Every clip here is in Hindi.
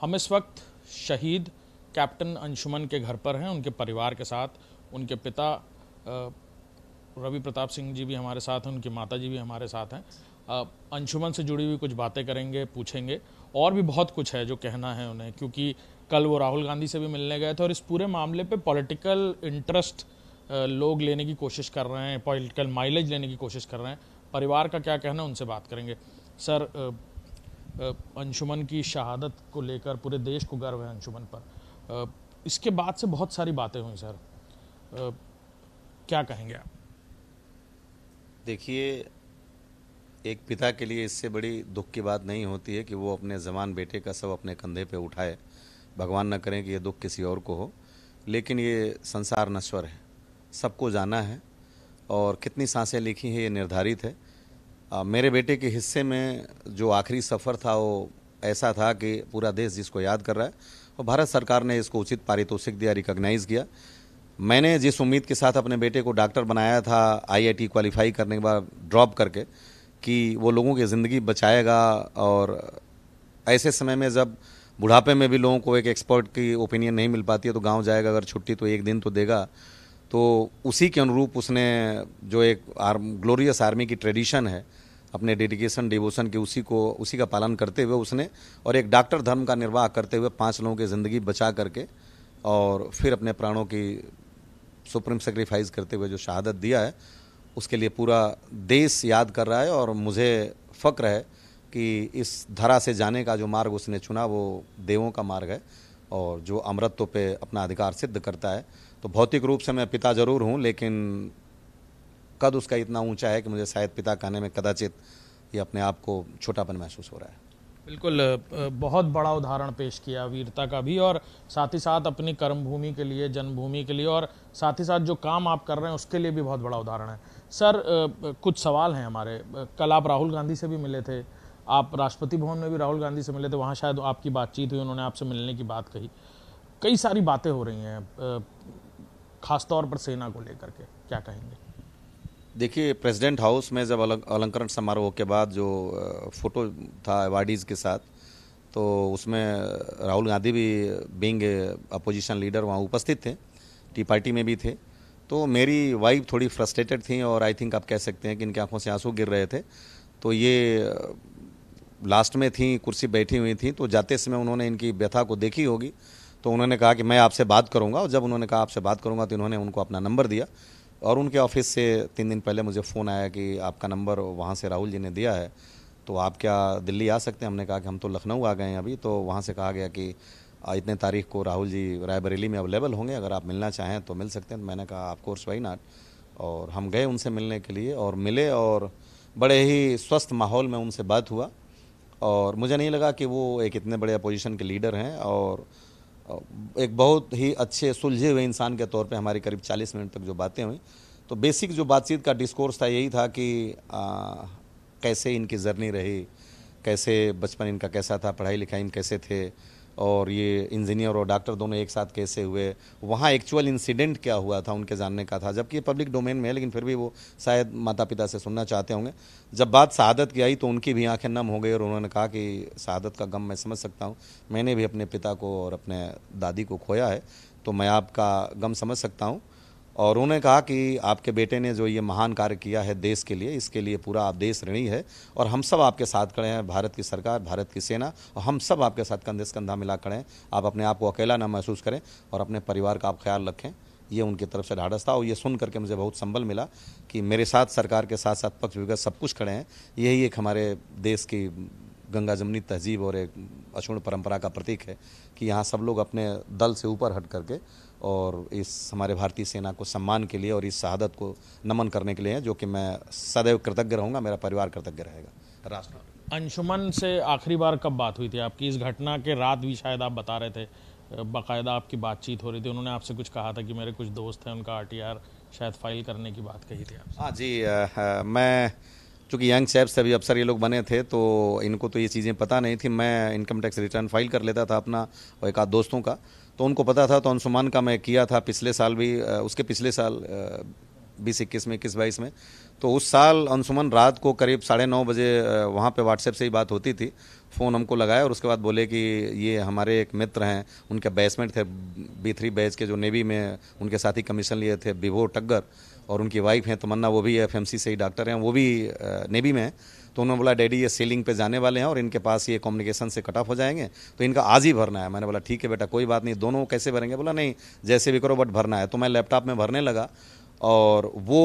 हम इस वक्त शहीद कैप्टन अंशुमन के घर पर हैं उनके परिवार के साथ उनके पिता रवि प्रताप सिंह जी भी हमारे साथ हैं उनकी माता जी भी हमारे साथ हैं अंशुमन से जुड़ी हुई कुछ बातें करेंगे पूछेंगे और भी बहुत कुछ है जो कहना है उन्हें क्योंकि कल वो राहुल गांधी से भी मिलने गए थे और इस पूरे मामले पे पॉलिटिकल इंटरेस्ट लोग लेने की कोशिश कर रहे हैं पॉलिटिकल माइलेज लेने की कोशिश कर रहे हैं परिवार का क्या कहना उनसे बात करेंगे सर अंशुमन की शहादत को लेकर पूरे देश को गर्व है अंशुमन पर इसके बाद से बहुत सारी बातें हुई सर क्या कहेंगे आप देखिए एक पिता के लिए इससे बड़ी दुख की बात नहीं होती है कि वो अपने जवान बेटे का सब अपने कंधे पे उठाए भगवान न करें कि ये दुख किसी और को हो लेकिन ये संसार नश्वर है सबको जाना है और कितनी सांसें लिखी हैं ये निर्धारित है आ, मेरे बेटे के हिस्से में जो आखिरी सफ़र था वो ऐसा था कि पूरा देश जिसको याद कर रहा है और भारत सरकार ने इसको उचित पारितोषिक दिया रिकॉग्नाइज़ किया मैंने जिस उम्मीद के साथ अपने बेटे को डॉक्टर बनाया था आईआईटी क्वालिफाई करने के बाद ड्रॉप करके कि वो लोगों की ज़िंदगी बचाएगा और ऐसे समय में जब बुढ़ापे में भी लोगों को एक एक्सपर्ट की ओपिनियन नहीं मिल पाती है तो गांव जाएगा अगर छुट्टी तो एक दिन तो देगा तो उसी के अनुरूप उसने जो एक आर्म ग्लोरियस आर्मी की ट्रेडिशन है अपने डेडिकेशन डिवोशन के उसी को उसी का पालन करते हुए उसने और एक डॉक्टर धर्म का निर्वाह करते हुए पाँच लोगों की ज़िंदगी बचा करके और फिर अपने प्राणों की सुप्रीम सेक्रीफाइस करते हुए जो शहादत दिया है उसके लिए पूरा देश याद कर रहा है और मुझे फ़क्र है कि इस धरा से जाने का जो मार्ग उसने चुना वो देवों का मार्ग है और जो अमृतत्व पे अपना अधिकार सिद्ध करता है तो भौतिक रूप से मैं पिता ज़रूर हूँ लेकिन कद उसका इतना ऊंचा है कि मुझे शायद पिता कहने में कदाचित ये अपने आप को छोटापन महसूस हो रहा है बिल्कुल बहुत बड़ा उदाहरण पेश किया वीरता का भी और साथ ही साथ अपनी कर्म भूमि के लिए जन्मभूमि के लिए और साथ ही साथ जो काम आप कर रहे हैं उसके लिए भी बहुत बड़ा उदाहरण है सर कुछ सवाल हैं हमारे कल आप राहुल गांधी से भी मिले थे आप राष्ट्रपति भवन में भी राहुल गांधी से मिले थे वहाँ शायद आपकी बातचीत हुई उन्होंने आपसे मिलने की बात कही कई सारी बातें हो रही हैं खासतौर पर सेना को लेकर के क्या कहेंगे देखिए प्रेसिडेंट हाउस में जब अलंकरण समारोह के बाद जो फोटो था अवार्डीज़ के साथ तो उसमें राहुल गांधी भी बिंग अपोजिशन लीडर वहाँ उपस्थित थे टी पार्टी में भी थे तो मेरी वाइफ थोड़ी फ्रस्ट्रेटेड थी और आई थिंक आप कह सकते हैं कि इनकी आंखों से आंसू गिर रहे थे तो ये लास्ट में थी कुर्सी बैठी हुई थी तो जाते समय उन्होंने इनकी व्यथा को देखी होगी तो उन्होंने कहा कि मैं आपसे बात करूंगा और जब उन्होंने कहा आपसे बात करूंगा तो इन्होंने उनको अपना नंबर दिया और उनके ऑफिस से तीन दिन पहले मुझे फ़ोन आया कि आपका नंबर वहाँ से राहुल जी ने दिया है तो आप क्या दिल्ली आ सकते हैं हमने कहा कि हम तो लखनऊ आ गए हैं अभी तो वहाँ से कहा गया कि इतने तारीख को राहुल जी रायबरेली में अवेलेबल होंगे अगर आप मिलना चाहें तो मिल सकते हैं तो मैंने कहा आप कोर्स वाई नाट और हम गए उनसे मिलने के लिए और मिले और बड़े ही स्वस्थ माहौल में उनसे बात हुआ और मुझे नहीं लगा कि वो एक इतने बड़े अपोजिशन के लीडर हैं और एक बहुत ही अच्छे सुलझे हुए इंसान के तौर पे हमारी करीब 40 मिनट तक जो बातें हुई तो बेसिक जो बातचीत का डिस्कोर्स था यही था कि आ, कैसे इनकी जर्नी रही कैसे बचपन इनका कैसा था पढ़ाई लिखाई इन कैसे थे और ये इंजीनियर और डॉक्टर दोनों एक साथ कैसे हुए वहाँ एक्चुअल इंसिडेंट क्या हुआ था उनके जानने का था जबकि ये पब्लिक डोमेन में है लेकिन फिर भी वो शायद माता पिता से सुनना चाहते होंगे जब बात शहादत की आई तो उनकी भी आंखें नम हो गई और उन्होंने कहा कि शहादत का गम मैं समझ सकता हूँ मैंने भी अपने पिता को और अपने दादी को खोया है तो मैं आपका गम समझ सकता हूँ और उन्होंने कहा कि आपके बेटे ने जो ये महान कार्य किया है देश के लिए इसके लिए पूरा आप देश ऋणी है और हम सब आपके साथ खड़े हैं भारत की सरकार भारत की सेना और हम सब आपके साथ कंधे से कंधा मिला खड़े हैं आप अपने आप को अकेला ना महसूस करें और अपने परिवार का आप ख्याल रखें ये उनकी तरफ से ढाढ़स था और ये सुन करके मुझे बहुत संबल मिला कि मेरे साथ सरकार के साथ साथ पक्ष विपक्ष सब कुछ खड़े हैं यही एक हमारे देश की गंगा जमनी तहजीब और एक अशुण परंपरा का प्रतीक है कि यहाँ सब लोग अपने दल से ऊपर हट करके और इस हमारे भारतीय सेना को सम्मान के लिए और इस शहादत को नमन करने के लिए हैं जो कि मैं सदैव कृतज्ञ रहूँगा मेरा परिवार कृतज्ञ रहेगा राष्ट्र अंशुमन से आखिरी बार कब बात हुई थी आपकी इस घटना के रात भी शायद आप बता रहे थे बाकायदा आपकी बातचीत हो रही थी उन्होंने आपसे कुछ कहा था कि मेरे कुछ दोस्त हैं उनका आर शायद फाइल करने की बात कही थी आप हाँ जी आ, आ, मैं चूँकि यंग सैब से अभी अफसर ये लोग बने थे तो इनको तो ये चीज़ें पता नहीं थी मैं इनकम टैक्स रिटर्न फाइल कर लेता था अपना और एक आध दोस्तों का तो उनको पता था तो अंशुमान का मैं किया था पिछले साल भी उसके पिछले साल बीस इक्कीस में इक्कीस बाईस में तो उस साल अंशुमन रात को करीब साढ़े नौ बजे वहाँ पे व्हाट्सएप से ही बात होती थी फ़ोन हमको लगाया और उसके बाद बोले कि ये हमारे एक मित्र हैं उनके बैचमेट थे बी थ्री बैच के जो नेवी में उनके साथी कमीशन लिए थे विभो टग्गर और उनकी वाइफ हैं तमन्ना वो भी एफ से ही डॉक्टर हैं वो भी नेवी में हैं तो उन्होंने बोला डैडी ये सीलिंग पे जाने वाले हैं और इनके पास ये कम्युनिकेशन से कट ऑफ हो जाएंगे तो इनका आज ही भरना है मैंने बोला ठीक है बेटा कोई बात नहीं दोनों कैसे भरेंगे बोला नहीं जैसे भी करो बट भरना है तो मैं लैपटॉप में भरने लगा और वो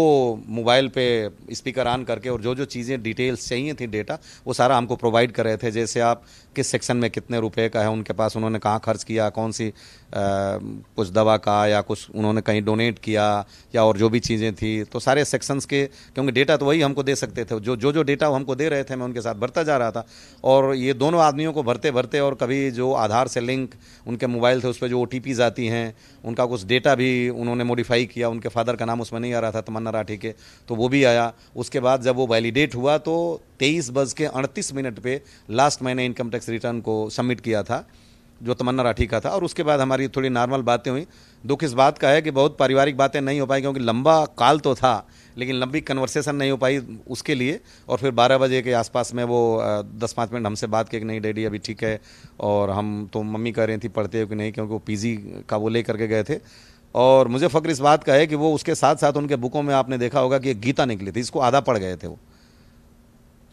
मोबाइल पे स्पीकर ऑन करके और जो जो चीज़ें डिटेल्स चाहिए थी डेटा वो सारा हमको प्रोवाइड कर रहे थे जैसे आप किस सेक्शन में कितने रुपए का है उनके पास उन्होंने कहाँ खर्च किया कौन सी आ, कुछ दवा का या कुछ उन्होंने कहीं डोनेट किया या और जो भी चीज़ें थी तो सारे सेक्शंस के क्योंकि डेटा तो वही हमको दे सकते थे जो जो जो डेटा वो हमको दे रहे थे मैं उनके साथ भरता जा रहा था और ये दोनों आदमियों को भरते भरते और कभी जो आधार से लिंक उनके मोबाइल थे उस पर जो ओ आती हैं उनका कुछ डेटा भी उन्होंने मॉडिफाई किया उनके फादर का नाम उसमें नहीं आ रहा था तमन्ना राठी के तो वो भी आया उसके बाद जब वो वैलिडेट हुआ तो तेईस बज के अड़तीस मिनट पर लास्ट मैंने इनकम टैक्स रिटर्न को सबमिट किया था जो तमन्ना राठी का था और उसके बाद हमारी थोड़ी नॉर्मल बातें हुई दुख इस बात का है कि बहुत पारिवारिक बातें नहीं हो पाई क्योंकि लंबा काल तो था लेकिन लंबी कन्वर्सेशन नहीं हो पाई उसके लिए और फिर 12 बजे के आसपास में वो दस पाँच मिनट हमसे बात की कि नहीं डैडी अभी ठीक है और हम तो मम्मी कह रही थी पढ़ते हो कि नहीं क्योंकि वो पीजी का वो ले करके गए थे और मुझे फ़क्र इस बात का है कि वो उसके साथ साथ उनके बुकों में आपने देखा होगा कि एक गीता निकली थी इसको आधा पढ़ गए थे वो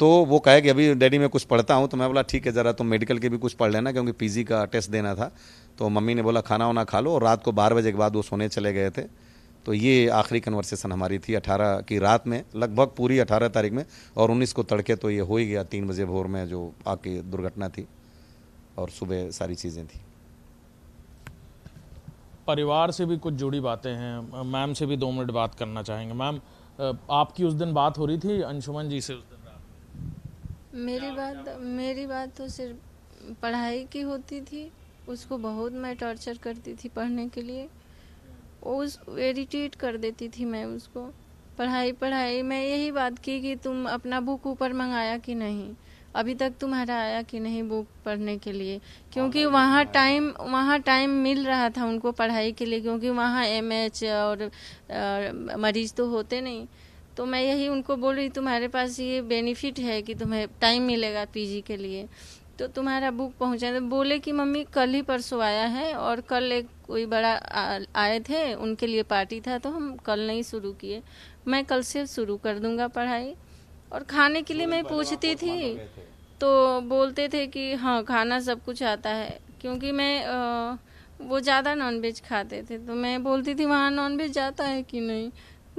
तो वो कहे कि अभी डैडी मैं कुछ पढ़ता हूँ तो मैं बोला ठीक है ज़रा तुम मेडिकल के भी कुछ पढ़ लेना क्योंकि पीजी का टेस्ट देना था तो मम्मी ने बोला खाना वाना खा लो और रात को बारह बजे के बाद वो सोने चले गए थे तो ये आखिरी कन्वर्सेशन हमारी थी अठारह की रात में लगभग पूरी अठारह तारीख में और उन्नीस को तड़के तो ये हो ही गया तीन बजे भोर में जो आके दुर्घटना थी और सुबह सारी चीज़ें थी परिवार से भी कुछ जुड़ी बातें हैं मैम से भी दो मिनट बात करना चाहेंगे मैम आपकी उस दिन बात हो रही थी अंशुमन जी से उस दिन रात मेरी बात मेरी बात तो सिर्फ पढ़ाई की होती थी उसको बहुत मैं टॉर्चर करती थी पढ़ने के लिए उस एडिटेट कर देती थी मैं उसको पढ़ाई पढ़ाई मैं यही बात की कि तुम अपना बुक ऊपर मंगाया कि नहीं अभी तक तुम्हारा आया कि नहीं बुक पढ़ने के लिए क्योंकि हाँ, वहाँ टाइम वहाँ टाइम मिल रहा था उनको पढ़ाई के लिए क्योंकि वहाँ एम एच और आ, मरीज तो होते नहीं तो मैं यही उनको बोल रही तुम्हारे पास ये बेनिफिट है कि तुम्हें टाइम मिलेगा पीजी के लिए तो तुम्हारा बुक पहुँचा बोले कि मम्मी कल ही परसों आया है और कल एक कोई बड़ा आए थे उनके लिए पार्टी था तो हम कल नहीं शुरू किए मैं कल से शुरू कर दूंगा पढ़ाई और खाने के लिए मैं पूछती थी तो बोलते थे कि हाँ खाना सब कुछ आता है क्योंकि मैं आ, वो ज़्यादा नॉनवेज खाते थे तो मैं बोलती थी वहाँ नॉनवेज आता है कि नहीं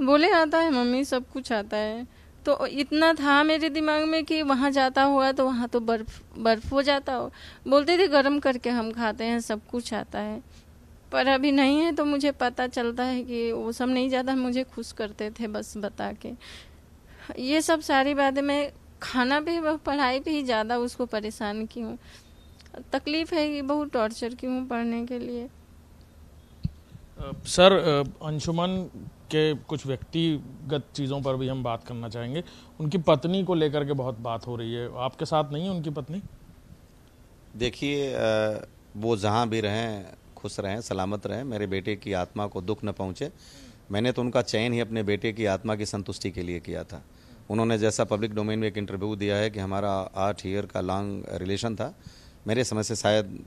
बोले आता है मम्मी सब कुछ आता है तो इतना था मेरे दिमाग में कि वहाँ जाता हुआ तो वहाँ तो बर्फ बर्फ हो जाता हो बोलते थे गर्म करके हम खाते हैं सब कुछ आता है पर अभी नहीं है तो मुझे पता चलता है कि वो सब नहीं जाता मुझे खुश करते थे बस बता के ये सब सारी बातें मैं खाना भी पढ़ाई भी ज़्यादा उसको परेशान की हूँ तकलीफ़ है कि बहुत टॉर्चर की हूँ पढ़ने के लिए सर अंशुमन के कुछ व्यक्तिगत चीज़ों पर भी हम बात करना चाहेंगे उनकी पत्नी को लेकर के बहुत बात हो रही है आपके साथ नहीं है उनकी पत्नी देखिए वो जहाँ भी रहें खुश रहें सलामत रहें मेरे बेटे की आत्मा को दुख न पहुँचे मैंने तो उनका चयन ही अपने बेटे की आत्मा की संतुष्टि के लिए किया था उन्होंने जैसा पब्लिक डोमेन में एक इंटरव्यू दिया है कि हमारा आठ ईयर का लॉन्ग रिलेशन था मेरे समझ से शायद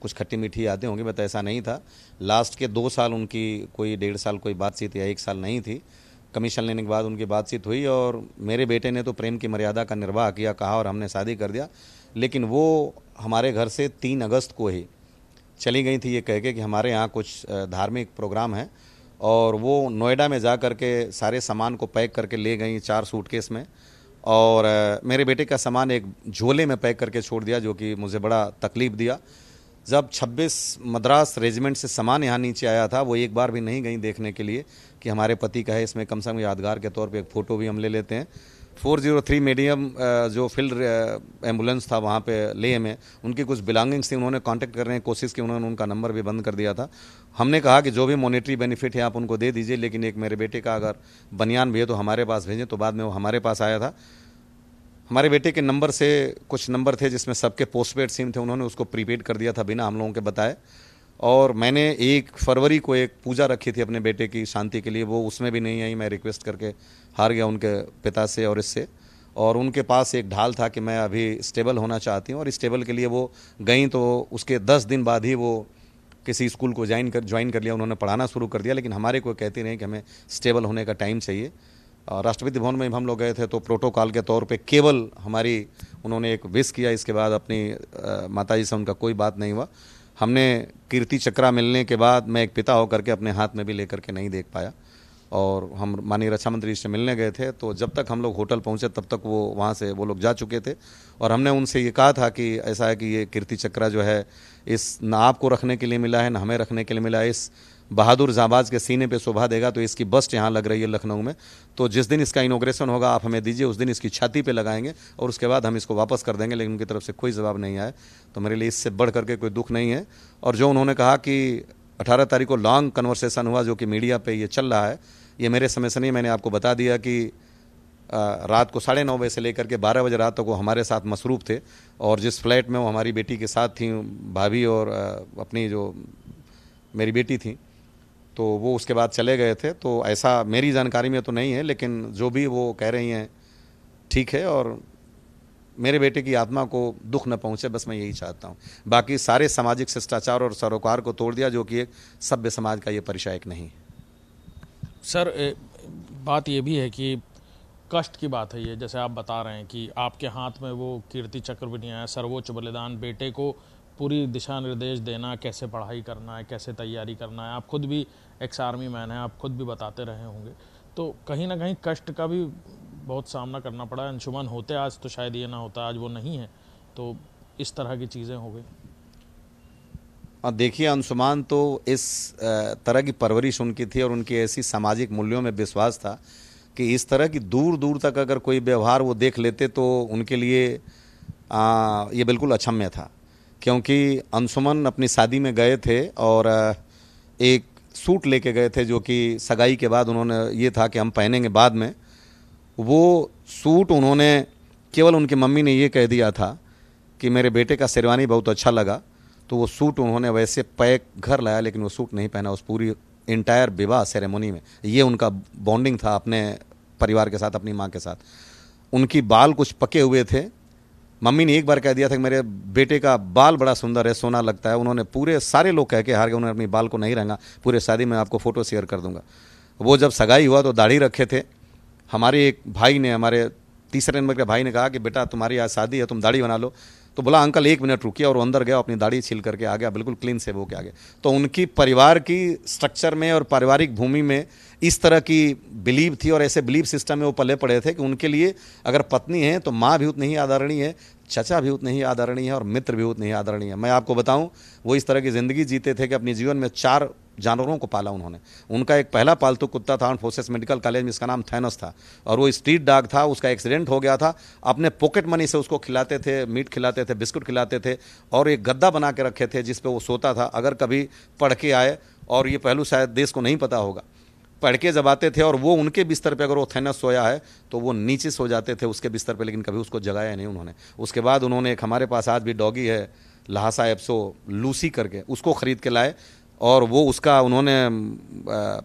कुछ खट्टी मीठी यादें होंगी बट तो ऐसा नहीं था लास्ट के दो साल उनकी कोई डेढ़ साल कोई बातचीत या एक साल नहीं थी कमीशन लेने के बाद उनकी बातचीत हुई और मेरे बेटे ने तो प्रेम की मर्यादा का निर्वाह किया कहा और हमने शादी कर दिया लेकिन वो हमारे घर से तीन अगस्त को ही चली गई थी ये कह के कि हमारे यहाँ कुछ धार्मिक प्रोग्राम है और वो नोएडा में जा कर के सारे सामान को पैक करके ले गई चार सूटकेस में और मेरे बेटे का सामान एक झोले में पैक करके छोड़ दिया जो कि मुझे बड़ा तकलीफ़ दिया जब 26 मद्रास रेजिमेंट से सामान यहाँ नीचे आया था वो एक बार भी नहीं गई देखने के लिए कि हमारे पति का है इसमें कम से कम यादगार के तौर पे एक फ़ोटो भी हम ले लेते हैं 403 मीडियम जो फील्ड एम्बुलेंस था वहाँ पे ले में उनकी कुछ बिलोंगिंग्स थी उन्होंने कांटेक्ट करने की कोशिश की उन्होंने उनका नंबर भी बंद कर दिया था हमने कहा कि जो भी मॉनेटरी बेनिफिट है आप उनको दे दीजिए लेकिन एक मेरे बेटे का अगर बनियान भी है तो हमारे पास भेजें तो बाद में वो हमारे पास आया था हमारे बेटे के नंबर से कुछ नंबर थे जिसमें सबके पोस्टपेड सिम थे उन्होंने उसको प्रीपेड कर दिया था बिना हम लोगों के बताए और मैंने एक फरवरी को एक पूजा रखी थी अपने बेटे की शांति के लिए वो उसमें भी नहीं आई मैं रिक्वेस्ट करके हार गया उनके पिता से और इससे और उनके पास एक ढाल था कि मैं अभी स्टेबल होना चाहती हूँ और स्टेबल के लिए वो गई तो उसके दस दिन बाद ही वो किसी स्कूल को ज्वाइन कर ज्वाइन कर लिया उन्होंने पढ़ाना शुरू कर दिया लेकिन हमारे को कहते नहीं कि हमें स्टेबल होने का टाइम चाहिए राष्ट्रपति भवन में हम लोग गए थे तो प्रोटोकॉल के तौर पे केवल हमारी उन्होंने एक विश किया इसके बाद अपनी माता जी से उनका कोई बात नहीं हुआ हमने कीर्ति चक्रा मिलने के बाद मैं एक पिता होकर के अपने हाथ में भी लेकर के नहीं देख पाया और हम माननीय रक्षा मंत्री से मिलने गए थे तो जब तक हम लोग होटल पहुंचे तब तक वो वहाँ से वो लोग जा चुके थे और हमने उनसे ये कहा था कि ऐसा है कि ये कीर्ति चक्रा जो है इस ना आपको रखने के लिए मिला है ना हमें रखने के लिए मिला है इस बहादुर जाबाज के सीने पे शोभा देगा तो इसकी बस्ट यहाँ लग रही है लखनऊ में तो जिस दिन इसका इनोग्रेशन होगा आप हमें दीजिए उस दिन इसकी छाती पे लगाएंगे और उसके बाद हम इसको वापस कर देंगे लेकिन उनकी तरफ से कोई जवाब नहीं आया तो मेरे लिए इससे बढ़ करके कोई दुख नहीं है और जो उन्होंने कहा कि अठारह तारीख को लॉन्ग कन्वर्सेशन हुआ जो कि मीडिया पर ये चल रहा है ये मेरे समय से नहीं मैंने आपको बता दिया कि रात को साढ़े नौ बजे से लेकर के बारह बजे रात तक वो हमारे साथ मसरूफ़ थे और जिस फ्लैट में वो हमारी बेटी के साथ थी भाभी और अपनी जो मेरी बेटी थी तो वो उसके बाद चले गए थे तो ऐसा मेरी जानकारी में तो नहीं है लेकिन जो भी वो कह रही हैं ठीक है और मेरे बेटे की आत्मा को दुख न पहुंचे बस मैं यही चाहता हूं बाकी सारे सामाजिक शिष्टाचार और सरोकार को तोड़ दिया जो कि एक सभ्य समाज का ये परिचायक नहीं है सर बात ये भी है कि कष्ट की बात है ये जैसे आप बता रहे हैं कि आपके हाथ में वो कीर्ति चक्र भी नहीं आया सर्वोच्च बलिदान बेटे को पूरी दिशा निर्देश देना कैसे पढ़ाई करना है कैसे तैयारी करना है आप खुद भी एक्स आर्मी मैन हैं आप खुद भी बताते रहे होंगे तो कहीं ना कहीं कष्ट का भी बहुत सामना करना पड़ा अंशुमन होते आज तो शायद ये ना होता आज वो नहीं है तो इस तरह की चीज़ें हो गई और देखिए अंशुमान तो इस तरह की परवरिश उनकी थी और उनकी ऐसी सामाजिक मूल्यों में विश्वास था कि इस तरह की दूर दूर तक अगर कोई व्यवहार वो देख लेते तो उनके लिए आ, ये बिल्कुल अक्षम्य था क्योंकि अंशुमन अपनी शादी में गए थे और एक सूट लेके गए थे जो कि सगाई के बाद उन्होंने ये था कि हम पहनेंगे बाद में वो सूट उन्होंने केवल उनकी मम्मी ने ये कह दिया था कि मेरे बेटे का शेरवानी बहुत अच्छा लगा तो वो सूट उन्होंने वैसे पैक घर लाया लेकिन वो सूट नहीं पहना उस पूरी इंटायर विवाह सेरेमोनी में ये उनका बॉन्डिंग था अपने परिवार के साथ अपनी माँ के साथ उनकी बाल कुछ पके हुए थे मम्मी ने एक बार कह दिया था कि मेरे बेटे का बाल बड़ा सुंदर है सोना लगता है उन्होंने पूरे सारे लोग कह के हार के उन्होंने अपनी बाल को नहीं रंगा पूरे शादी में आपको फ़ोटो शेयर कर दूंगा वो जब सगाई हुआ तो दाढ़ी रखे थे हमारे एक भाई ने हमारे तीसरे नंबर के भाई ने कहा कि बेटा तुम्हारी आज शादी है तुम दाढ़ी बना लो तो बोला अंकल एक मिनट रुकिए और अंदर गया अपनी दाढ़ी छील करके आ गया बिल्कुल क्लीन सेव होकर आ गया तो उनकी परिवार की स्ट्रक्चर में और पारिवारिक भूमि में इस तरह की बिलीव थी और ऐसे बिलीव सिस्टम में वो पले पड़े थे कि उनके लिए अगर पत्नी है तो माँ भी उतनी ही आदरणीय है चचा भी उतने ही आदरणीय है और मित्र भी उतनी ही आदरणीय है मैं आपको बताऊं वो इस तरह की ज़िंदगी जीते थे कि अपने जीवन में चार जानवरों को पाला उन्होंने उनका एक पहला पालतू कुत्ता था फोर्सेस मेडिकल कॉलेज में इसका नाम थैनस था और वो स्ट्रीट डॉग था उसका एक्सीडेंट हो गया था अपने पॉकेट मनी से उसको खिलाते थे मीट खिलाते थे बिस्कुट खिलाते थे और एक गद्दा बना के रखे थे जिस पर वो सोता था अगर कभी पढ़ के आए और ये पहलू शायद देश को नहीं पता होगा पढ़ के जगाते थे और वो उनके बिस्तर पे अगर वो थैनस सोया है तो वो नीचे सो जाते थे उसके बिस्तर पे लेकिन कभी उसको जगाया नहीं उन्होंने उसके बाद उन्होंने एक हमारे पास आज भी डॉगी है लहासा एप्सो लूसी करके उसको ख़रीद के लाए और वो उसका उन्होंने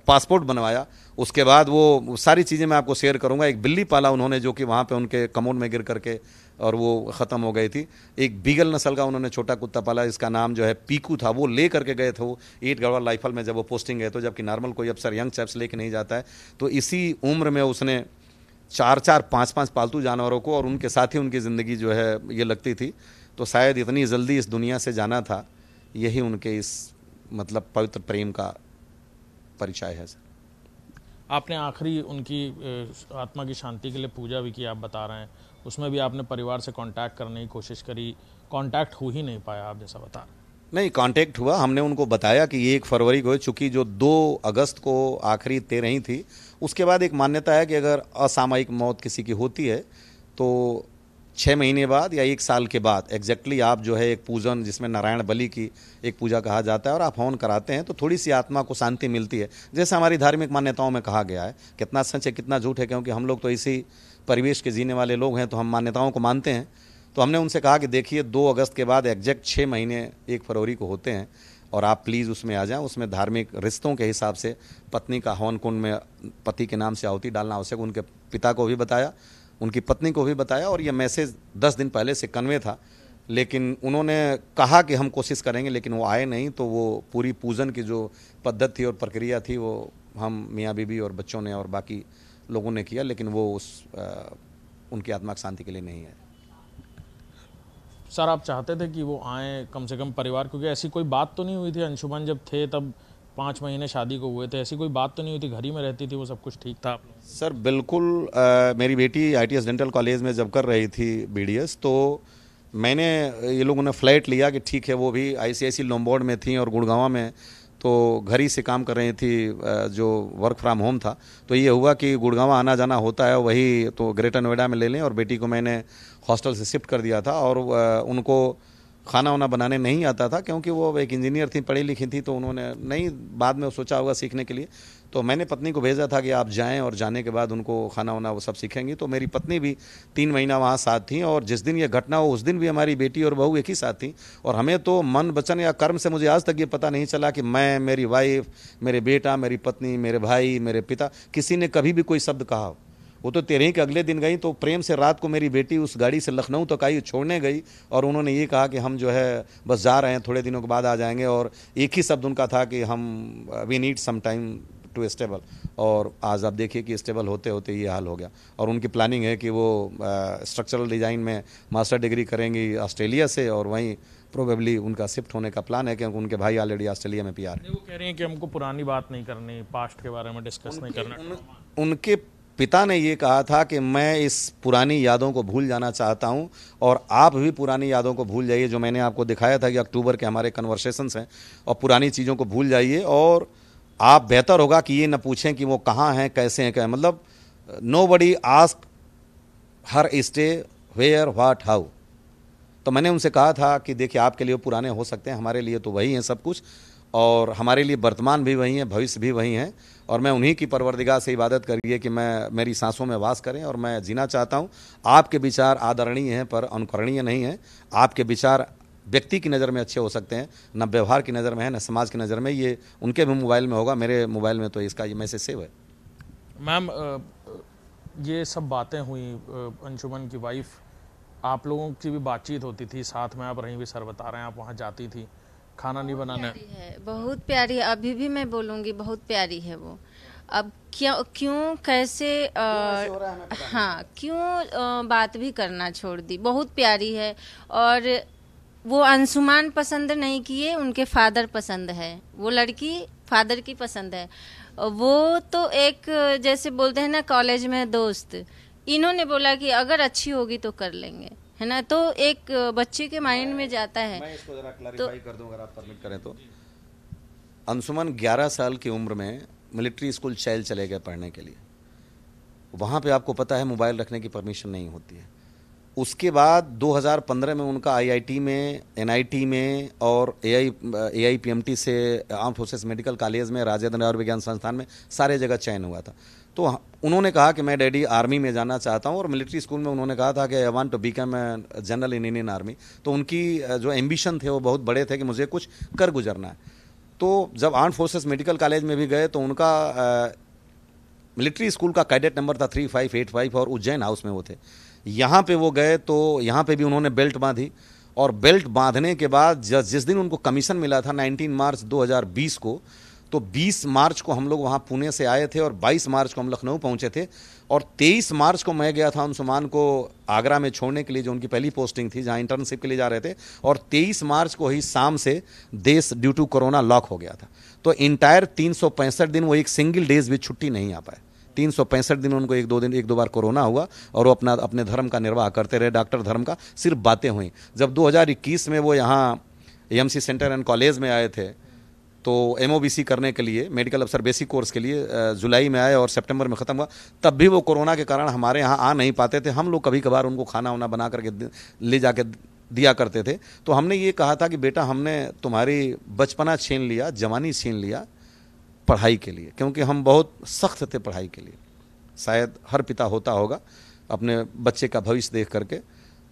पासपोर्ट बनवाया उसके बाद वो सारी चीज़ें मैं आपको शेयर करूँगा एक बिल्ली पाला उन्होंने जो कि वहाँ पे उनके कमोड में गिर करके और वो ख़त्म हो गई थी एक बीगल नस्ल का उन्होंने छोटा कुत्ता पाला इसका नाम जो है पीकू था वो ले करके गए थे वो ईट गढ़वाल लाइफल में जब वो पोस्टिंग गए तो जबकि नॉर्मल कोई अफसर यंग चैप्स लेके नहीं जाता है तो इसी उम्र में उसने चार चार पाँच पाँच पालतू जानवरों को और उनके साथ ही उनकी ज़िंदगी जो है ये लगती थी तो शायद इतनी जल्दी इस दुनिया से जाना था यही उनके इस मतलब पवित्र प्रेम का परिचय है सर आपने आखिरी उनकी आत्मा की शांति के लिए पूजा भी की आप बता रहे हैं उसमें भी आपने परिवार से कांटेक्ट करने की कोशिश करी कांटेक्ट हो ही नहीं पाया आप जैसा बता रहे नहीं कांटेक्ट हुआ हमने उनको बताया कि ये एक फरवरी को है चूंकि जो दो अगस्त को आखिरी तेरह थी उसके बाद एक मान्यता है कि अगर असामयिक मौत किसी की होती है तो छः महीने बाद या एक साल के बाद एग्जैक्टली आप जो है एक पूजन जिसमें नारायण बलि की एक पूजा कहा जाता है और आप हवन कराते हैं तो थोड़ी सी आत्मा को शांति मिलती है जैसे हमारी धार्मिक मान्यताओं में कहा गया है कितना सच है कितना झूठ है क्योंकि हम लोग तो इसी परिवेश के जीने वाले लोग हैं तो हम मान्यताओं को मानते हैं तो हमने उनसे कहा कि देखिए दो अगस्त के बाद एग्जैक्ट छः महीने एक फरवरी को होते हैं और आप प्लीज़ उसमें आ जाएं उसमें धार्मिक रिश्तों के हिसाब से पत्नी का हवन कुंड में पति के नाम से आहुति डालना आवश्यक उनके पिता को भी बताया उनकी पत्नी को भी बताया और यह मैसेज दस दिन पहले से कन्वे था लेकिन उन्होंने कहा कि हम कोशिश करेंगे लेकिन वो आए नहीं तो वो पूरी पूजन की जो पद्धति और प्रक्रिया थी वो हम मियाँ बीबी और बच्चों ने और बाकी लोगों ने किया लेकिन वो उस आ, उनकी आत्मा शांति के लिए नहीं है सर आप चाहते थे कि वो आए कम से कम परिवार क्योंकि ऐसी कोई बात तो नहीं हुई थी अंशुमन जब थे तब पाँच महीने शादी को हुए थे ऐसी कोई बात तो नहीं हुई थी घर ही में रहती थी वो सब कुछ ठीक था सर बिल्कुल आ, मेरी बेटी आई डेंटल कॉलेज में जब कर रही थी बी तो मैंने ये लोगों ने फ्लैट लिया कि ठीक है वो भी आई लोम्बोर्ड में थी और गुड़गांव में तो घर ही से काम कर रही थी जो वर्क फ्रॉम होम था तो ये हुआ कि गुड़गांव आना जाना होता है वही तो ग्रेटर नोएडा में ले लें और बेटी को मैंने हॉस्टल से शिफ्ट कर दिया था और उनको खाना वाना बनाने नहीं आता था क्योंकि वो एक इंजीनियर थी पढ़ी लिखी थी तो उन्होंने नहीं बाद में सोचा होगा सीखने के लिए तो मैंने पत्नी को भेजा था कि आप जाएं और जाने के बाद उनको खाना वाना वो सब सीखेंगी तो मेरी पत्नी भी तीन महीना वहाँ साथ थी और जिस दिन ये घटना हो उस दिन भी हमारी बेटी और बहू एक ही साथ थी और हमें तो मन वचन या कर्म से मुझे आज तक ये पता नहीं चला कि मैं मेरी वाइफ मेरे बेटा मेरी पत्नी मेरे भाई मेरे पिता किसी ने कभी भी कोई शब्द कहा वो तो तेरह के अगले दिन गई तो प्रेम से रात को मेरी बेटी उस गाड़ी से लखनऊ तक तो आई छोड़ने गई और उन्होंने ये कहा कि हम जो है बस जा रहे हैं थोड़े दिनों के बाद आ जाएंगे और एक ही शब्द उनका था कि हम we need some time to stable और आज आप देखिए कि स्टेबल होते होते ये हाल हो गया और उनकी प्लानिंग है कि वो स्ट्रक्चरल डिज़ाइन में मास्टर डिग्री करेंगी ऑस्ट्रेलिया से और वहीं प्रोबेबली उनका शिफ्ट होने का प्लान है क्योंकि उनके भाई ऑलरेडी ऑस्ट्रेलिया में पी आर वो कह रहे हैं कि हमको पुरानी बात नहीं करनी पास्ट के बारे में डिस्कस नहीं करना उन, उनके पिता ने ये कहा था कि मैं इस पुरानी यादों को भूल जाना चाहता हूँ और आप भी पुरानी यादों को भूल जाइए जो मैंने आपको दिखाया था कि अक्टूबर के हमारे कन्वर्सेशंस हैं और पुरानी चीज़ों को भूल जाइए और आप बेहतर होगा कि ये ना पूछें कि वो कहाँ हैं कैसे हैं क्या मतलब nobody ask her stay where what how तो मैंने उनसे कहा था कि देखिए आपके लिए पुराने हो सकते हैं हमारे लिए तो वही हैं सब कुछ और हमारे लिए वर्तमान भी वही हैं भविष्य भी वही हैं और मैं उन्हीं की परवरदिगा से इबादत करिए कि मैं मेरी सांसों में वास करें और मैं जीना चाहता हूँ आपके विचार आदरणीय हैं पर अनुकरणीय नहीं हैं आपके विचार व्यक्ति की नज़र में अच्छे हो सकते हैं न व्यवहार की नज़र में है न समाज की नज़र में ये उनके भी मोबाइल में होगा मेरे मोबाइल में तो इसका ये मैसेज सेव है मैम ये सब बातें हुई अंशुमन की वाइफ आप लोगों की भी बातचीत होती थी साथ में आप रहीं भी सर बता रहे हैं आप वहाँ जाती थी खाना नहीं बनाना है बहुत प्यारी है अभी भी मैं बोलूँगी बहुत प्यारी है वो अब क्यों क्यों कैसे हाँ क्यों बात भी करना छोड़ दी बहुत प्यारी है और वो अंशुमान पसंद नहीं किए उनके फादर पसंद है वो लड़की फादर की पसंद है वो तो एक जैसे बोलते हैं ना कॉलेज में दोस्त इन्होंने बोला कि अगर अच्छी होगी तो कर लेंगे है ना तो एक बच्चे के माइंड में जाता है मैं इसको जरा क्लैरिफाई तो, कर दूं अगर आप परमिट करें तो अंशुमन 11 साल की उम्र में मिलिट्री स्कूल चैल चले गए पढ़ने के लिए वहाँ पे आपको पता है मोबाइल रखने की परमिशन नहीं होती है उसके बाद 2015 में उनका आईआईटी में एनआईटी में और ए आई से आर्म फोर्सेस मेडिकल कॉलेज में राजेंद्र नगर विज्ञान संस्थान में सारे जगह चयन हुआ था तो उन्होंने कहा कि मैं डैडी आर्मी में जाना चाहता हूँ और मिलिट्री स्कूल में उन्होंने कहा था कि I want to become general in Indian army तो उनकी जो एम्बिशन थे वो बहुत बड़े थे कि मुझे कुछ कर गुजरना है तो जब आर्म फोर्सेस मेडिकल कॉलेज में भी गए तो उनका मिलिट्री स्कूल का कैडेट नंबर था थ्री फाइव एट फाइव और उज्जैन हाउस में वो थे यहाँ पे वो गए तो यहाँ पे भी उन्होंने बेल्ट बांधी और बेल्ट बांधने के बाद जिस दिन उनको कमीशन मिला था 19 मार्च 2020 को तो 20 मार्च को हम लोग वहाँ पुणे से आए थे और 22 मार्च को हम लखनऊ पहुँचे थे और 23 मार्च को मैं गया था अंशुमान को आगरा में छोड़ने के लिए जो उनकी पहली पोस्टिंग थी जहाँ इंटर्नशिप के लिए जा रहे थे और 23 मार्च को ही शाम से देश ड्यू टू कोरोना लॉक हो गया था तो इंटायर तीन दिन वो एक सिंगल डेज भी छुट्टी नहीं आ पाए तीन सौ पैंसठ दिन उनको एक दो दिन एक दो बार कोरोना हुआ और वो अपना अपने धर्म का निर्वाह करते रहे डॉक्टर धर्म का सिर्फ बातें हुई जब 2021 में वो यहाँ एम सेंटर एंड कॉलेज में आए थे तो एम करने के लिए मेडिकल अफसर बेसिक कोर्स के लिए जुलाई में आए और सितंबर में ख़त्म हुआ तब भी वो कोरोना के कारण हमारे यहाँ आ नहीं पाते थे हम लोग कभी कभार उनको खाना वाना बना करके ले कर दिया करते थे तो हमने ये कहा था कि बेटा हमने तुम्हारी बचपना छीन लिया जवानी छीन लिया पढ़ाई के लिए क्योंकि हम बहुत सख्त थे पढ़ाई के लिए शायद हर पिता होता होगा अपने बच्चे का भविष्य देख करके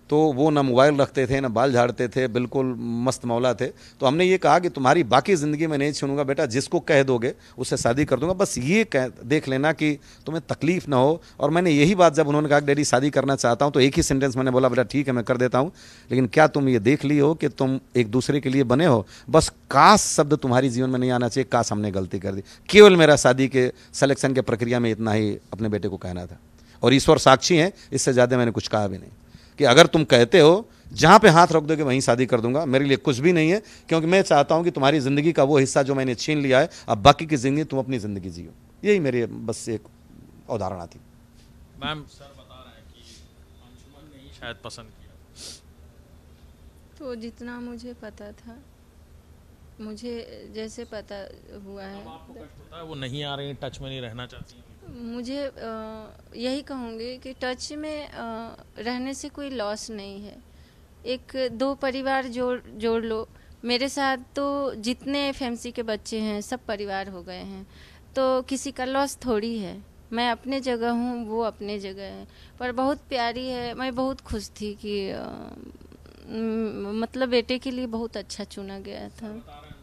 तो वो ना मोबाइल रखते थे ना बाल झाड़ते थे बिल्कुल मस्त मौला थे तो हमने ये कहा कि तुम्हारी बाकी ज़िंदगी में नहीं छूनूंगा बेटा जिसको कह दोगे उससे शादी कर दूंगा बस ये कह देख लेना कि तुम्हें तकलीफ़ ना हो और मैंने यही बात जब उन्होंने कहा कि डैडी शादी करना चाहता हूँ तो एक ही सेंटेंस मैंने बोला बेटा ठीक है मैं कर देता हूँ लेकिन क्या तुम ये देख ली हो कि तुम एक दूसरे के लिए बने हो बस काश शब्द तुम्हारी जीवन में नहीं आना चाहिए काश हमने गलती कर दी केवल मेरा शादी के सलेक्शन के प्रक्रिया में इतना ही अपने बेटे को कहना था और ईश्वर साक्षी हैं इससे ज़्यादा मैंने कुछ कहा भी नहीं कि अगर तुम कहते हो जहाँ पे हाथ रख दोगे वहीं शादी कर दूंगा मेरे लिए कुछ भी नहीं है क्योंकि मैं चाहता हूँ कि तुम्हारी ज़िंदगी का वो हिस्सा जो मैंने छीन लिया है अब बाकी की ज़िंदगी तुम अपनी ज़िंदगी जियो यही मेरी बस एक अवधारणा थी मैम सर बता रहा है कि अंशुमन ने ही शायद पसंद किया तो जितना मुझे पता था मुझे जैसे पता हुआ है, तो है वो नहीं आ रही टच में नहीं रहना चाहती मुझे यही कहूँगी कि टच में रहने से कोई लॉस नहीं है एक दो परिवार जोड़ जोड़ लो मेरे साथ तो जितने एफ के बच्चे हैं सब परिवार हो गए हैं तो किसी का लॉस थोड़ी है मैं अपने जगह हूँ वो अपने जगह है पर बहुत प्यारी है मैं बहुत खुश थी कि मतलब बेटे के लिए बहुत अच्छा चुना गया था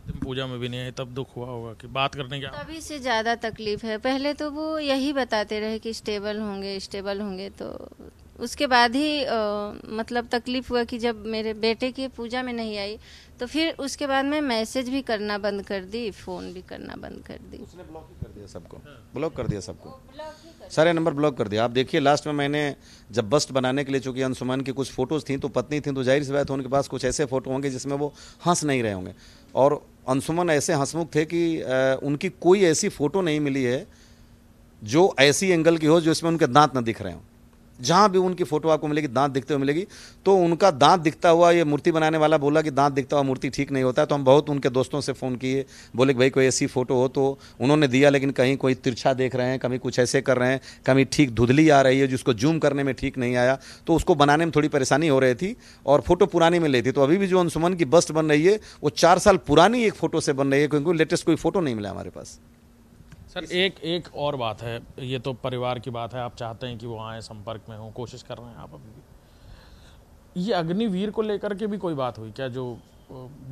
दिन पूजा में भी नहीं आई तब दुख हुआ होगा कि बात करने की तभी से ज़्यादा तकलीफ है पहले तो वो यही बताते रहे कि स्टेबल होंगे स्टेबल होंगे तो उसके बाद ही आ, मतलब तकलीफ हुआ कि जब मेरे बेटे की पूजा में नहीं आई तो फिर उसके बाद मैं मैसेज भी करना बंद कर दी फ़ोन भी करना बंद कर दी उसने ब्लॉक ही कर दिया सबको ब्लॉक कर दिया सबको सारे नंबर ब्लॉक कर दिया आप देखिए लास्ट में मैंने जब बस्ट बनाने के लिए चूंकि अंशुमान की कुछ फ़ोटोज़ थी तो पत्नी थी तो जाहिर सी बात उनके पास कुछ ऐसे फ़ोटो होंगे जिसमें वो हंस नहीं रहे होंगे और अंशुमन ऐसे हंसमुख थे कि उनकी कोई ऐसी फ़ोटो नहीं मिली है जो ऐसी एंगल की हो जिसमें उनके दांत ना दिख रहे हों जहाँ भी उनकी फोटो आपको मिलेगी दांत दिखते हुए मिलेगी तो उनका दांत दिखता हुआ ये मूर्ति बनाने वाला बोला कि दांत दिखता हुआ मूर्ति ठीक नहीं होता है तो हम बहुत उनके दोस्तों से फ़ोन किए बोले कि भाई कोई ऐसी फ़ोटो हो तो उन्होंने दिया लेकिन कहीं कोई तिरछा देख रहे हैं कभी कुछ ऐसे कर रहे हैं कभी ठीक धुधली आ रही है जिसको जूम करने में ठीक नहीं आया तो उसको बनाने में थोड़ी परेशानी हो रही थी और फोटो पुरानी मिल रही थी तो अभी भी जो अनुसुमन की बस्ट बन रही है वो चार साल पुरानी एक फ़ोटो से बन रही है क्योंकि लेटेस्ट कोई फ़ोटो नहीं मिला हमारे पास सर एक एक और बात है ये तो परिवार की बात है आप चाहते हैं कि वो आए संपर्क में हों कोशिश कर रहे हैं आप अभी भी ये अग्निवीर को लेकर के भी कोई बात हुई क्या जो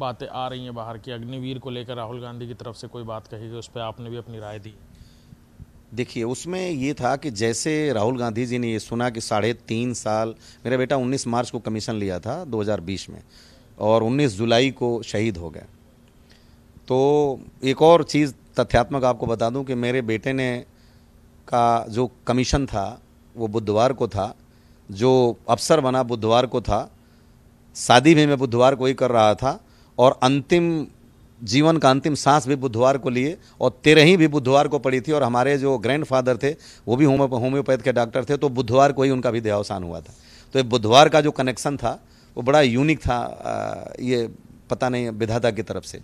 बातें आ रही हैं बाहर की अग्निवीर को लेकर राहुल गांधी की तरफ से कोई बात कही गई उस पर आपने भी अपनी राय दी देखिए उसमें ये था कि जैसे राहुल गांधी जी ने ये सुना कि साढ़े तीन साल मेरा बेटा 19 मार्च को कमीशन लिया था 2020 में और 19 जुलाई को शहीद हो गए तो एक और चीज़ तथ्यात्मक आपको बता दूं कि मेरे बेटे ने का जो कमीशन था वो बुधवार को था जो अफसर बना बुधवार को था शादी भी मैं बुधवार को ही कर रहा था और अंतिम जीवन का अंतिम सांस भी बुधवार को लिए और ही भी बुधवार को पड़ी थी और हमारे जो ग्रैंडफादर थे वो भी होम्योपैथ के डॉक्टर थे तो बुधवार को ही उनका भी देहावसान हुआ था तो ये बुधवार का जो कनेक्शन था वो बड़ा यूनिक था ये पता नहीं विधाता की तरफ से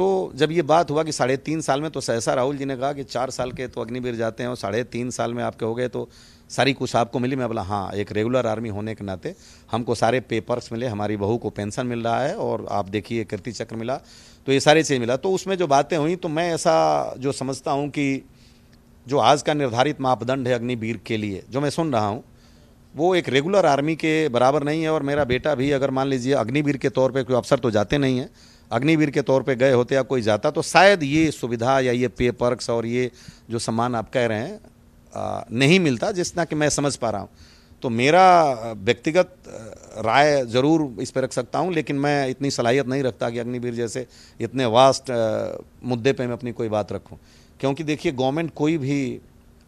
तो जब ये बात हुआ कि साढ़े तीन साल में तो सहसा राहुल जी ने कहा कि चार साल के तो अग्निवीर जाते हैं और साढ़े तीन साल में आपके हो गए तो सारी कुछ आपको मिली मैं बोला हाँ एक रेगुलर आर्मी होने के नाते हमको सारे पेपर्स मिले हमारी बहू को पेंशन मिल रहा है और आप देखिए कीर्ति चक्र मिला तो ये सारी चीज़ मिला तो उसमें जो बातें हुई तो मैं ऐसा जो समझता हूँ कि जो आज का निर्धारित मापदंड है अग्निवीर के लिए जो मैं सुन रहा हूँ वो एक रेगुलर आर्मी के बराबर नहीं है और मेरा बेटा भी अगर मान लीजिए अग्निवीर के तौर पर कोई अफसर तो जाते नहीं हैं अग्निवीर के तौर पे गए होते या कोई जाता तो शायद ये सुविधा या ये पे पर्क्स और ये जो सामान आप कह रहे हैं आ, नहीं मिलता जितना कि मैं समझ पा रहा हूँ तो मेरा व्यक्तिगत राय ज़रूर इस पर रख सकता हूँ लेकिन मैं इतनी सलाहियत नहीं रखता कि अग्निवीर जैसे इतने वास्ट मुद्दे पर मैं अपनी कोई बात रखूँ क्योंकि देखिए गवर्नमेंट कोई भी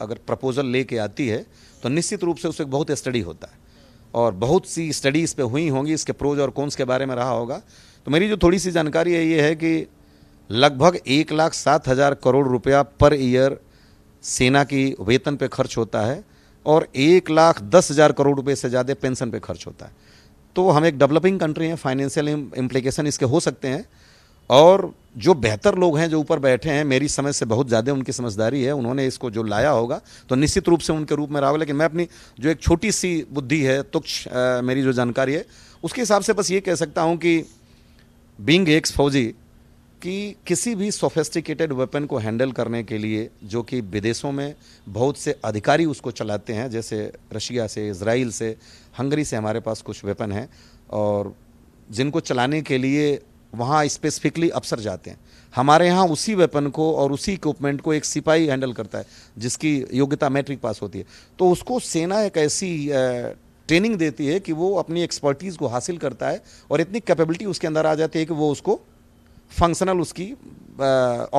अगर प्रपोज़ल लेके आती है तो निश्चित रूप से उसे बहुत स्टडी होता है और बहुत सी स्टडीज़ पे हुई होंगी इसके प्रोज और कौनस के बारे में रहा होगा तो मेरी जो थोड़ी सी जानकारी है ये है कि लगभग एक लाख सात हज़ार करोड़ रुपया पर ईयर सेना की वेतन पे खर्च होता है और एक लाख दस हज़ार करोड़ रुपये से ज़्यादा पेंशन पे खर्च होता है तो हम एक डेवलपिंग कंट्री हैं फाइनेंशियल इम्प्लीकेशन इसके हो सकते हैं और जो बेहतर लोग हैं जो ऊपर बैठे हैं मेरी समझ से बहुत ज़्यादा उनकी समझदारी है उन्होंने इसको जो लाया होगा तो निश्चित रूप से उनके रूप में रहा होगा लेकिन मैं अपनी जो एक छोटी सी बुद्धि है तुक्ष मेरी जो जानकारी है उसके हिसाब से बस ये कह सकता हूँ कि बींग एक्स फौजी कि किसी भी सोफेस्टिकेटेड वेपन को हैंडल करने के लिए जो कि विदेशों में बहुत से अधिकारी उसको चलाते हैं जैसे रशिया से इसराइल से हंगरी से हमारे पास कुछ वेपन हैं और जिनको चलाने के लिए वहाँ स्पेसिफिकली अफसर जाते हैं हमारे यहाँ उसी वेपन को और उसी इक्विपमेंट को एक सिपाही हैंडल करता है जिसकी योग्यता मैट्रिक पास होती है तो उसको सेना एक ऐसी ट्रेनिंग देती है कि वो अपनी एक्सपर्टीज़ को हासिल करता है और इतनी कैपेबिलिटी उसके अंदर आ जाती है कि वो उसको फंक्शनल उसकी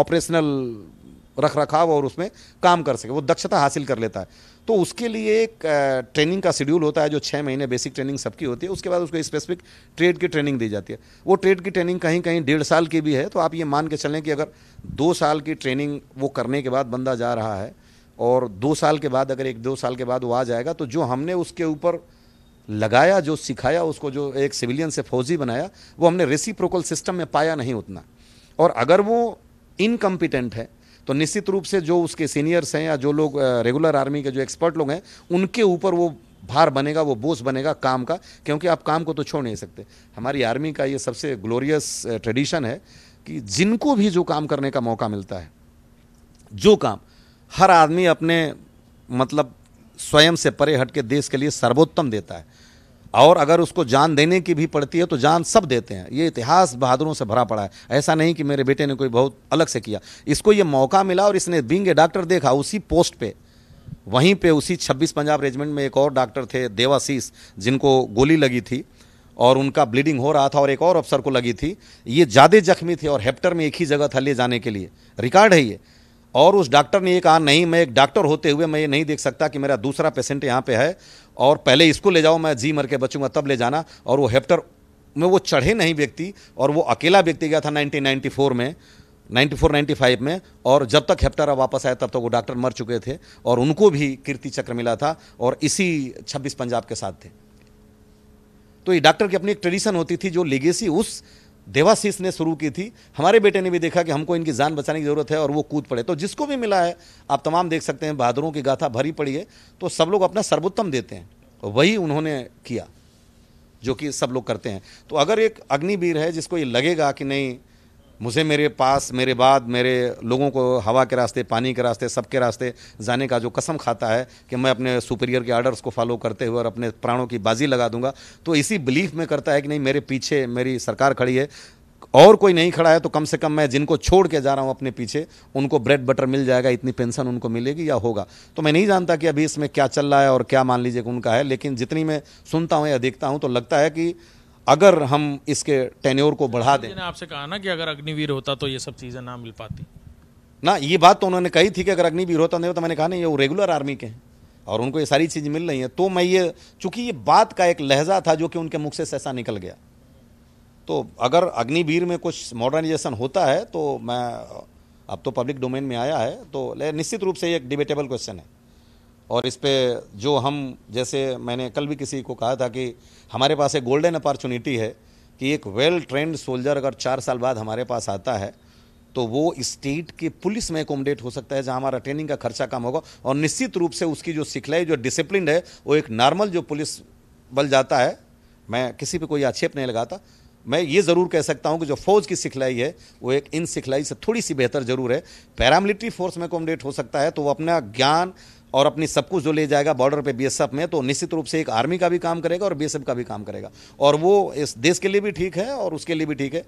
ऑपरेशनल रख रखाव और उसमें काम कर सके वो दक्षता हासिल कर लेता है तो उसके लिए एक ट्रेनिंग का शेड्यूल होता है जो छः महीने बेसिक ट्रेनिंग सबकी होती है उसके बाद उसको स्पेसिफिक ट्रेड की ट्रेनिंग दी जाती है वो ट्रेड की ट्रेनिंग कहीं कहीं डेढ़ साल की भी है तो आप ये मान के चलें कि अगर दो साल की ट्रेनिंग वो करने के बाद बंदा जा रहा है और दो साल के बाद अगर एक दो साल के बाद वो आ जाएगा तो जो हमने उसके ऊपर लगाया जो सिखाया उसको जो एक सिविलियन से फौजी बनाया वो हमने रेसिप्रोकल सिस्टम में पाया नहीं उतना और अगर वो इनकम्पिटेंट है तो निश्चित रूप से जो उसके सीनियर्स हैं या जो लोग रेगुलर आर्मी के जो एक्सपर्ट लोग हैं उनके ऊपर वो भार बनेगा वो बोझ बनेगा काम का क्योंकि आप काम को तो छोड़ नहीं सकते हमारी आर्मी का ये सबसे ग्लोरियस ट्रेडिशन है कि जिनको भी जो काम करने का मौका मिलता है जो काम हर आदमी अपने मतलब स्वयं से परे हट के देश के लिए सर्वोत्तम देता है और अगर उसको जान देने की भी पड़ती है तो जान सब देते हैं ये इतिहास बहादुरों से भरा पड़ा है ऐसा नहीं कि मेरे बेटे ने कोई बहुत अलग से किया इसको ये मौका मिला और इसने बिंग ए डॉक्टर देखा उसी पोस्ट पे वहीं पे उसी 26 पंजाब रेजिमेंट में एक और डॉक्टर थे देवाशीष जिनको गोली लगी थी और उनका ब्लीडिंग हो रहा था और एक और अफसर को लगी थी ये ज़्यादा जख्मी थे और हेप्टर में एक ही जगह था ले जाने के लिए रिकॉर्ड है ये और उस डॉक्टर ने ये कहा नहीं मैं एक डॉक्टर होते हुए मैं ये नहीं देख सकता कि मेरा दूसरा पेशेंट यहाँ पे है और पहले इसको ले जाओ मैं जी मर के बचूंगा तब ले जाना और वो हेप्टर में वो चढ़े नहीं व्यक्ति और वो अकेला व्यक्ति गया था 1994 में 94 95 में और जब तक हेप्टारा वापस आया तब तक तो वो डॉक्टर मर चुके थे और उनको भी कीर्ति चक्र मिला था और इसी 26 पंजाब के साथ थे तो ये डॉक्टर की अपनी एक ट्रेडिशन होती थी जो लेगेसी उस देवाशीष ने शुरू की थी हमारे बेटे ने भी देखा कि हमको इनकी जान बचाने की ज़रूरत है और वो कूद पड़े तो जिसको भी मिला है आप तमाम देख सकते हैं बहादुरों की गाथा भरी पड़ी है तो सब लोग अपना सर्वोत्तम देते हैं वही उन्होंने किया जो कि सब लोग करते हैं तो अगर एक अग्निवीर है जिसको ये लगेगा कि नहीं मुझे मेरे पास मेरे बाद मेरे लोगों को हवा के रास्ते पानी के रास्ते सबके रास्ते जाने का जो कसम खाता है कि मैं अपने सुपीरियर के आर्डर्स को फॉलो करते हुए और अपने प्राणों की बाजी लगा दूंगा तो इसी बिलीफ में करता है कि नहीं मेरे पीछे मेरी सरकार खड़ी है और कोई नहीं खड़ा है तो कम से कम मैं जिनको छोड़ के जा रहा हूँ अपने पीछे उनको ब्रेड बटर मिल जाएगा इतनी पेंशन उनको मिलेगी या होगा तो मैं नहीं जानता कि अभी इसमें क्या चल रहा है और क्या मान लीजिए उनका है लेकिन जितनी मैं सुनता हूँ या देखता हूँ तो लगता है कि अगर हम इसके टेन्योर को बढ़ा दें आपसे कहा ना कि अगर अग्निवीर होता तो ये सब चीज़ें ना मिल पाती ना ये बात तो उन्होंने कही थी कि अगर अग्निवीर होता नहीं तो मैंने कहा नहीं ये वो रेगुलर आर्मी के हैं और उनको ये सारी चीज़ मिल रही है तो मैं ये चूंकि ये बात का एक लहजा था जो कि उनके मुख से सैसा निकल गया तो अगर अग्निवीर में कुछ मॉडर्नाइजेशन होता है तो मैं अब तो पब्लिक डोमेन में आया है तो निश्चित रूप से ये एक डिबेटेबल क्वेश्चन है और इस पर जो हम जैसे मैंने कल भी किसी को कहा था कि हमारे पास एक गोल्डन अपॉर्चुनिटी है कि एक वेल ट्रेंड सोल्जर अगर चार साल बाद हमारे पास आता है तो वो स्टेट के पुलिस में अकोमोडेट हो सकता है जहां हमारा ट्रेनिंग का खर्चा कम होगा और निश्चित रूप से उसकी जो सिखलाई जो डिसिप्लिन है वो एक नॉर्मल जो पुलिस बल जाता है मैं किसी पे कोई आक्षेप नहीं लगाता मैं ये ज़रूर कह सकता हूँ कि जो फौज की सिखलाई है वो एक इन सिखलाई से थोड़ी सी बेहतर जरूर है पैरामिलिट्री फोर्स में अकोमोडेट हो सकता है तो वो अपना ज्ञान और अपनी सब कुछ जो ले जाएगा बॉर्डर पे बीएसएफ में तो निश्चित रूप से एक आर्मी का भी काम करेगा और बीएसएफ का भी काम करेगा और वो इस देश के लिए भी ठीक है और उसके लिए भी ठीक है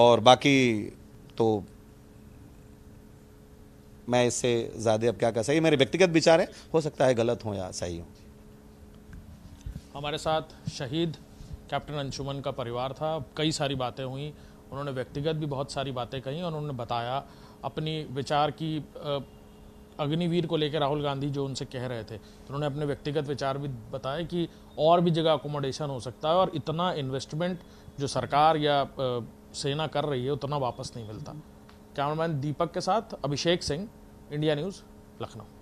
और बाकी तो मैं इससे ज़्यादा अब क्या कह सही मेरे व्यक्तिगत विचार हैं हो सकता है गलत हों या सही हों हमारे साथ शहीद कैप्टन अंशुमन का परिवार था कई सारी बातें हुई उन्होंने व्यक्तिगत भी बहुत सारी बातें कही और उन्होंने बताया अपनी विचार की अग्निवीर को लेकर राहुल गांधी जो उनसे कह रहे थे तो उन्होंने अपने व्यक्तिगत विचार भी बताए कि और भी जगह अकोमोडेशन हो सकता है और इतना इन्वेस्टमेंट जो सरकार या सेना कर रही है उतना वापस नहीं मिलता कैमरामैन दीपक के साथ अभिषेक सिंह इंडिया न्यूज़ लखनऊ